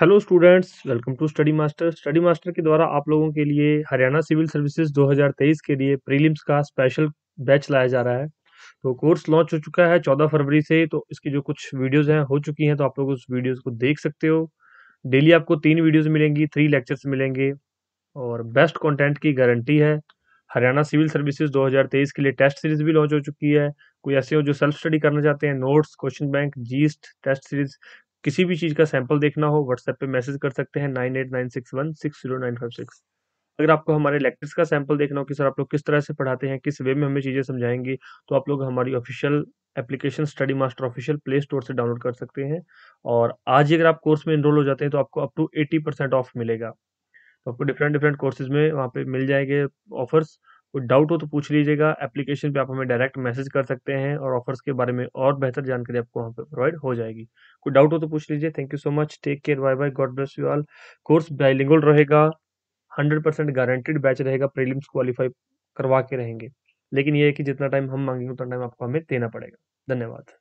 hello students welcome to study master study master के द्वारा आप लोगों के लिए हरियाणा सिविल सर्विसेज 2023 के लिए प्रीलिम्स का स्पेशल बैच लाया जा रहा है तो कोर्स लॉन्च हो चुका है 14 फरवरी से तो इसकी जो कुछ वीडियोस हैं हो चुकी हैं तो आप लोग उस वीडियोस को देख सकते हो डेली आपको तीन वीडियोज़ मिलेंगी थ्री लेक्चर्स मिलेंगे और बेस्ट कॉन्टेंट की गारंटी है हरियाणा सिविल सर्विसेज दो के लिए टेस्ट सीरीज भी लॉन्च हो चुकी है कोई ऐसे हो जो सेल्फ स्टडी करना चाहते हैं notes question bank gist test series किसी भी चीज़ का सैंपल देखना हो व्हाट्सएप पे मैसेज कर सकते हैं nine eight nine six one six zero nine five six अगर आपको हमारे लेक्चर्स का सैंपल देखना हो कि सर आप लोग किस तरह से पढ़ाते हैं किस वे में हमें चीज़ें समझाएंगे तो आप लोग हमारी official application study master official play store से डाउनलोड कर सकते हैं और आज ही अगर आप कोर्स में इनरोल हो जाते हैं तो आपको up to eighty percent off मिलेगा तो आपको डिफरेंट डिफरेंट कोर्सेज में वहाँ पे मिल जाएंगे ऑफर्स कोई डाउट हो तो पूछ लीजिएगा एप्लीकेशन पे आप हमें डायरेक्ट मैसेज कर सकते हैं और ऑफर्स के बारे में और बेहतर जानकारी आपको वहाँ पे प्रोवाइड हो जाएगी कोई डाउट हो तो पूछ लीजिए thank you so much take care bye bye God bless you all course bilingual रहेगा हंड्रेड परसेंट गारंटेड बैच रहेगा प्रीलिम्स क्वालिफाई करवा के रहेंगे लेकिन ये है कि जितना टाइम हम मांगेंगे उतना टाइम आपको हमें देना पड़ेगा धन्यवाद